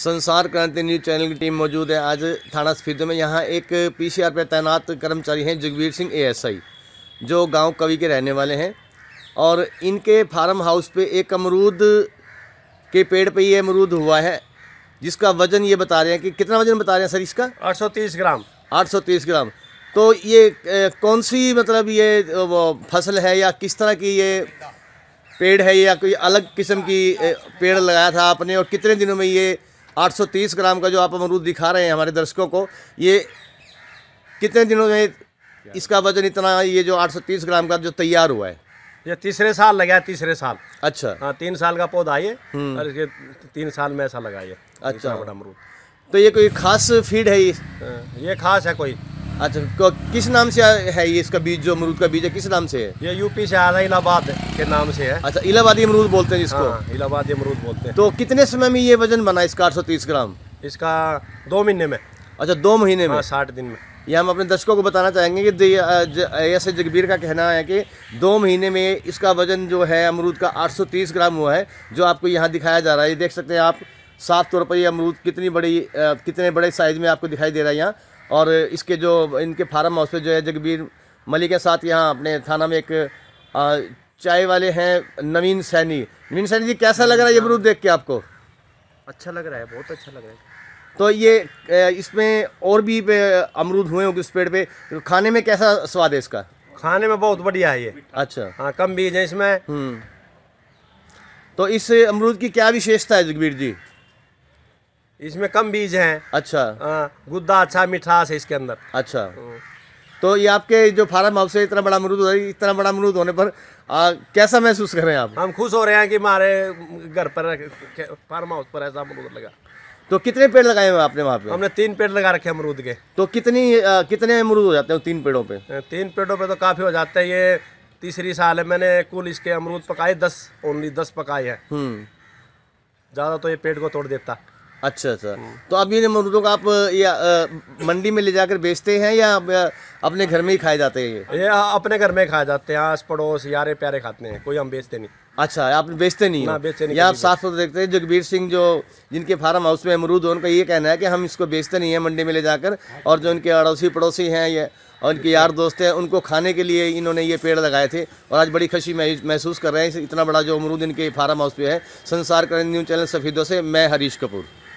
संसार क्रांति news channel की टीम मौजूद है आज थाना स्फीत में यहाँ एक पीसीआर पर तैनात कर्मचारी हैं जगवीर सिंह एएसआई जो गांव कवि के रहने वाले हैं और इनके फार्म हाउस पे एक अमरूद के पेड़ पे ये अमरूद हुआ है जिसका वजन ये बता रहे हैं कि कितना वजन बता रहे हैं सर इसका आठ ग्राम आठ ग्राम तो ये कौन सी मतलब ये वो फसल है या किस तरह की ये पेड़ है या कोई अलग किस्म की पेड़ लगाया था आपने और कितने दिनों में ये 830 ग्राम का जो आप अमरूद दिखा रहे हैं हमारे दर्शकों को ये कितने दिनों में इसका वजन इतना ये जो 830 ग्राम का जो तैयार हुआ है ये तीसरे साल लगा है तीसरे साल अच्छा हाँ तीन साल का पौधा ये हम्म। और इसके तीन साल में ऐसा लगा ये अच्छा अमरूद तो ये कोई खास फीड है ये हाँ, खास है कोई अच्छा किस नाम से है ये इसका बीज जो अमरूद का बीज है किस नाम से है ये यूपी से आ रहा है इलाहाबाद के नाम से है अच्छा इलाहाबादी अमरूद बोलते हैं इसको हाँ, इलाहाबादी अमरूद बोलते हैं तो कितने समय में ये वजन बना इसका आठ ग्राम इसका दो महीने में अच्छा दो महीने में हाँ, साठ दिन में ये हम अपने दर्शकों को बताना चाहेंगे कि ऐसे जगबीर का कहना है कि दो महीने में इसका वजन जो है अमरूद का 830 ग्राम हुआ है जो आपको यहाँ दिखाया जा रहा है ये देख सकते हैं आप साफ तौर पर ये अमरूद कितनी बड़ी कितने बड़े साइज़ में आपको दिखाई दे रहा है यहाँ और इसके जो इनके फार्म हाउस पे जो है जगबीर मलिक के साथ यहाँ अपने थाना में एक चाय वाले हैं नवीन सैनी नवीन सैनी जी कैसा लग रहा है ये अमरूद देख के आपको अच्छा लग रहा है बहुत अच्छा लग रहा है तो ये इसमें और भी अमरूद हुए होंगे उस पेड़ पे तो खाने में कैसा स्वाद है इसका खाने में बहुत बढ़िया है ये अच्छा हाँ कम बीज है इसमें हम्म। तो इस अमरूद की क्या विशेषता है जगबीर जी इसमें कम बीज हैं अच्छा हाँ, गुद्दा अच्छा मिठास है इसके अंदर अच्छा हाँ। तो ये आपके जो फार्म हाउस है इतना बड़ा अमरूद इतना बड़ा अमरूद होने पर आ, कैसा महसूस कर रहे हैं आप हम खुश हो रहे हैं कि हमारे घर पर फार्म हाउस पर ऐसा अमरूद लगा तो कितने पेड़ लगाए हैं आपने वहाँ पे हमने तीन पेड़ लगा रखे अमरूद के तो कितनी आ, कितने अमरूद हो जाते हैं तीन पेड़ों पे हाँ, तीन पेड़ों पे तो काफी हो जाते हैं ये तीसरी साल है मैंने कुल इसके अमरूद पकाए दस ओनली दस पकाए हैं हम्म। ज्यादा तो ये पेड़ को तोड़ देता अच्छा अच्छा हम्म। तो अब इन अमरूदों का आप ये मंडी में ले जाकर बेचते हैं या अपने घर में ही खाए जाते हैं ये ये हाँ, अपने घर में खाए जाते हैं आस पड़ोस यारे प्यारे खाते हैं कोई हम बेचते नहीं अच्छा आप बेचते नहीं ना बेचते नहीं या आप साफ सुथरा देखते हैं जगबीर सिंह जो जिनके फार्म हाउस में अमरूद उनका ये कहना है कि हम इसको बेचते नहीं है मंडी में ले जाकर और जो उनके अड़ोसी पड़ोसी हैं ये और इनके यार दोस्त हैं उनको खाने के लिए इन्होंने ये पेड़ लगाए थे और आज बड़ी खुशी महसूस कर रहे हैं इतना बड़ा जो अमरूद इनके फार्म हाउस पे है संसार करें न्यूज चैनल सफीदों से मैं हरीश कपूर